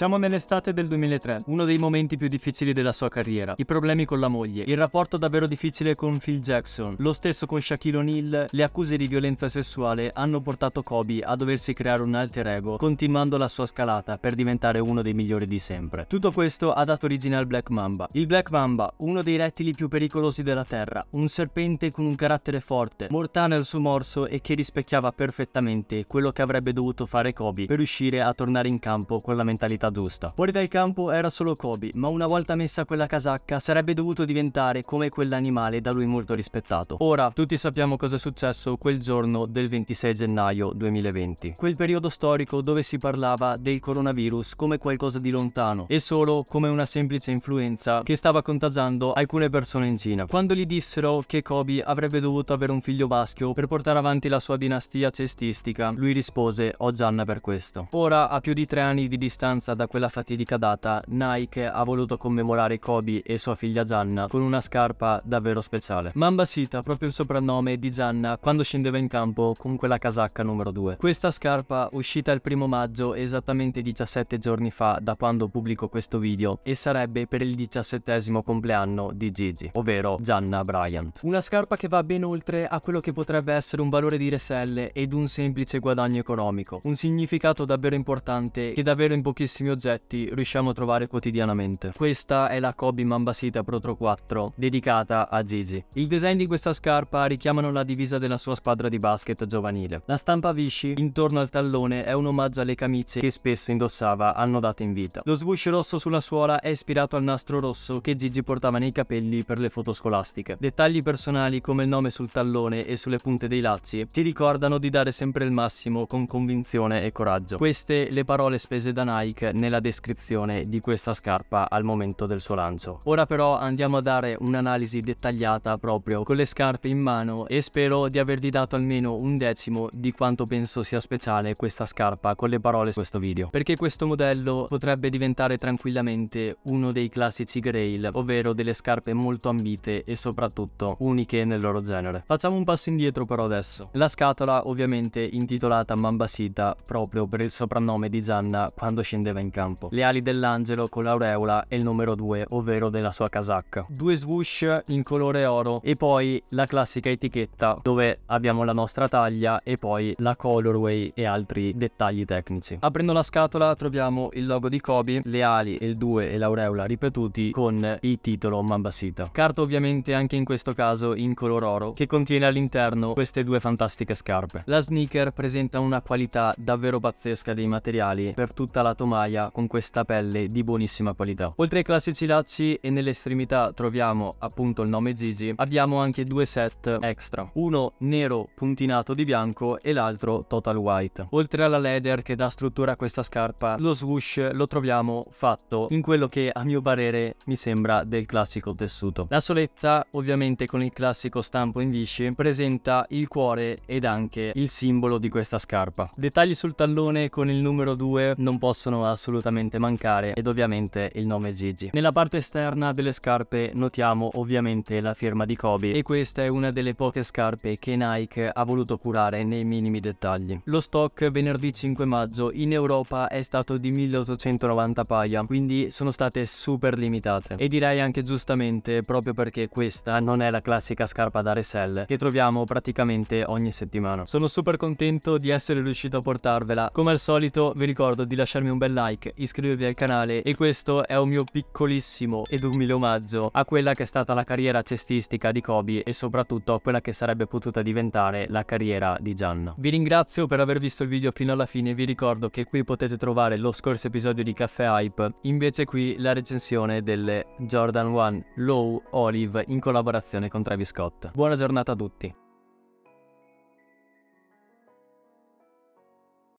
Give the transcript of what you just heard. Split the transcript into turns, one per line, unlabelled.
Siamo nell'estate del 2003, uno dei momenti più difficili della sua carriera. I problemi con la moglie, il rapporto davvero difficile con Phil Jackson, lo stesso con Shaquille O'Neal, le accuse di violenza sessuale hanno portato Kobe a doversi creare un alter ego, continuando la sua scalata per diventare uno dei migliori di sempre. Tutto questo ha dato origine al Black Mamba. Il Black Mamba, uno dei rettili più pericolosi della Terra, un serpente con un carattere forte, mortale al suo morso e che rispecchiava perfettamente quello che avrebbe dovuto fare Kobe per riuscire a tornare in campo con la mentalità scelta giusta. Fuori dal campo era solo Kobe, ma una volta messa quella casacca sarebbe dovuto diventare come quell'animale da lui molto rispettato. Ora, tutti sappiamo cosa è successo quel giorno del 26 gennaio 2020. Quel periodo storico dove si parlava del coronavirus come qualcosa di lontano e solo come una semplice influenza che stava contagiando alcune persone in Cina. Quando gli dissero che Kobe avrebbe dovuto avere un figlio maschio per portare avanti la sua dinastia cestistica, lui rispose, ho Gianna per questo. Ora, a più di tre anni di distanza scorsa, da quella fatidica data, Nike ha voluto commemorare Kobe e sua figlia Gianna con una scarpa davvero speciale. Mamba Sita, proprio il soprannome di Gianna quando scendeva in campo con quella casacca numero 2. Questa scarpa, uscita il primo maggio, esattamente 17 giorni fa da quando pubblico questo video, e sarebbe per il 17 compleanno di Gigi, ovvero Gianna Bryant. Una scarpa che va ben oltre a quello che potrebbe essere un valore di reselle ed un semplice guadagno economico. Un significato davvero importante che davvero in pochissimi tantissimi oggetti riusciamo a trovare quotidianamente. Questa è la Kobe Mambasita Protro 4, dedicata a Gigi. Il design di questa scarpa richiamano la divisa della sua squadra di basket giovanile. La stampa Vichy intorno al tallone è un omaggio alle camicie che spesso indossava annodate in vita. Lo swoosh rosso sulla suola è ispirato al nastro rosso che Gigi portava nei capelli per le foto scolastiche. Dettagli personali come il nome sul tallone e sulle punte dei lacci ti ricordano di dare sempre il massimo con convinzione e coraggio. Queste le parole spese da Nike nella descrizione di questa scarpa al momento del suo lancio. Ora però andiamo a dare un'analisi dettagliata proprio con le scarpe in mano e spero di avervi dato almeno un decimo di quanto penso sia speciale questa scarpa con le parole su questo video. Perché questo modello potrebbe diventare tranquillamente uno dei classici grail, ovvero delle scarpe molto ambite e soprattutto uniche nel loro genere. Facciamo un passo indietro però adesso. La scatola ovviamente intitolata Mambasita proprio per il soprannome di Gianna quando scendeva torna in campo. Le ali dell'angelo con l'aureola e il numero 2, ovvero della sua casacca. Due swoosh in colore oro e poi la classica etichetta dove abbiamo la nostra taglia e poi la colorway e altri dettagli tecnici. Aprendo la scatola troviamo il logo di Kobe, le ali, e il 2 e l'aureola ripetuti con il titolo Mambasita. Carta ovviamente anche in questo caso in color oro che contiene all'interno queste due fantastiche scarpe. La sneaker presenta una qualità davvero pazzesca dei materiali per tutta la tomaia acciaia con questa pelle di buonissima qualità. Oltre ai classici lacci e nelle estremità troviamo appunto il nome Gigi, abbiamo anche due set extra, uno nero puntinato di bianco e l'altro total white. Oltre alla leather che dà struttura a questa scarpa, lo swoosh lo troviamo fatto in quello che a mio parere mi sembra del classico tessuto. La soletta ovviamente con il classico stampo in visci presenta il cuore ed anche il simbolo di questa scarpa. Dettagli sul tallone con il numero 2 non possono assolutamente assolutamente mancare ed ovviamente il nome Gigi. Nella parte esterna delle scarpe notiamo ovviamente la firma di Kobe e questa è una delle poche scarpe che Nike ha voluto curare nei minimi dettagli. Lo stock venerdì 5 maggio in Europa è stato di 1890 paia quindi sono state super limitate e direi anche giustamente proprio perché questa non è la classica scarpa da resell che troviamo praticamente ogni settimana. Sono super contento di essere riuscito a portarvela come al solito vi ricordo di lasciarmi un bel like like, iscrivervi al canale e questo è un mio piccolissimo ed umile omaggio a quella che è stata la carriera cestistica di Kobe e soprattutto a quella che sarebbe potuta diventare la carriera di Gian. Vi ringrazio per aver visto il video fino alla fine, vi ricordo che qui potete trovare lo scorso episodio di Caffè Hype, invece qui la recensione delle Jordan 1 Low Olive in collaborazione con Travis Scott. Buona giornata a tutti!